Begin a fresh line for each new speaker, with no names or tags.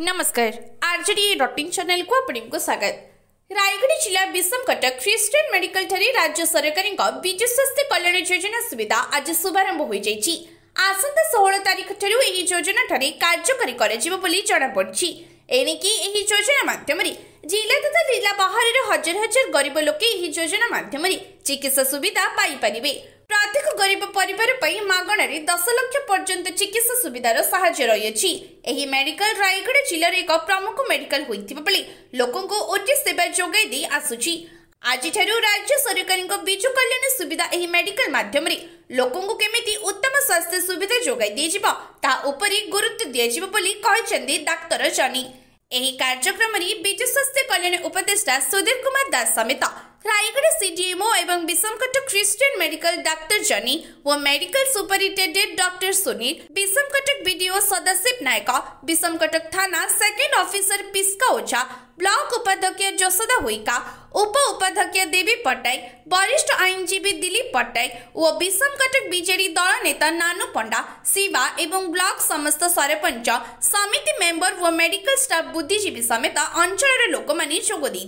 नमस्कार RJD dot in channel को आपणଙ୍କୁ ସ୍ୱାଗତ ରାୟଗଡ଼ ଜିଲ୍ଲା ବିଷମକଟକ ଖ୍ରୀଷ୍ଟିଆନ ମେଡିକାଲଠାରେ ରାଜ୍ୟ ସରକାରଙ୍କ ବିଜୁ ସ୍ୱାସ୍ଥ୍ୟ କଲ୍ୟାଣ ଯୋଜନା ସୁବିଧା ଆଜି ଶୁଭାରମ୍ଭ ହୋଇଯାଇଛି ଆସନ୍ତା ଷୋହଳ ତାରିଖଠାରୁ ଏହି ଯୋଜନାଠାରେ କାର୍ଯ୍ୟକାରୀ କରାଯିବ ବୋଲି ଜଣାପଡ଼ିଛି ଏଣିକି ଏହି ଯୋଜନା ମାଧ୍ୟମରେ ଜିଲ୍ଲା ତଥା ଜିଲ୍ଲା ବାହାରର ହଜାର ହଜାର ଗରିବ ଲୋକେ ଏହି ଯୋଜନା ମାଧ୍ୟମରେ ଚିକିତ୍ସା ସୁବିଧା ପାଇପାରିବେ ଗରିବ ପରିବାର ପାଇଁ ମାଗଣାରେ ଦଶ ଲକ୍ଷ ପର୍ଯ୍ୟନ୍ତ ଚିକିତ୍ସା ସୁବିଧାର ସାହାଯ୍ୟ ରହିଅଛି ଏହି ମେଡିକାଲ ରାୟଗଡ଼ା ଜିଲ୍ଲାର ଏକ ପ୍ରମୁଖ ମେଡିକାଲ ହୋଇଥିବା ବେଳେ ଲୋକଙ୍କୁ ଓଟି ସେବା ଯୋଗାଇ ଦେଇ ଆସୁଛି ଆଜିଠାରୁ ରାଜ୍ୟ ସରକାରଙ୍କ ବିଜୁ କଲ୍ୟାଣ ସୁବିଧା ଏହି ମେଡିକାଲ ମାଧ୍ୟମରେ ଲୋକଙ୍କୁ କେମିତି ଉତ୍ତମ ସ୍ୱାସ୍ଥ୍ୟ ସୁବିଧା ଯୋଗାଇ ଦିଆଯିବ ତାହା ଉପରେ ଗୁରୁତ୍ୱ ଦିଆଯିବ ବୋଲି କହିଛନ୍ତି ଡାକ୍ତର ଜନି ଏହି କାର୍ଯ୍ୟକ୍ରମରେ ବିଜୁ ସ୍ୱାସ୍ଥ୍ୟ କଲ୍ୟାଣ ଉପଦେଷ୍ଟା ସୁଧୀର କୁମାର ଦାସ ସମେତ रायगढ़ सीडीएमओ एवं विषमकट क्रिश्चियन मेडिकल डॉक्टर जनी व मेडिकल सुपरिटेंडेंट डर सुनील विषमकटक वीडियो सदस्य नायक विषमकटक थाना second officer Piska Ojha block उपाध्यक्ष जसोदा हुईका उप उपाध्यक्ष देवी पट्टायक वरिष्ठ आईनजीवी दिलीप पट्टायक और विषमकटक विजेडी दल नेता नानु पंडा शिवा एवं ब्लॉक समस्त सरपंच समिति मेम्बर व मेडिकल स्टाफ बुद्धिजीवी समेत अंचल लोक मैंने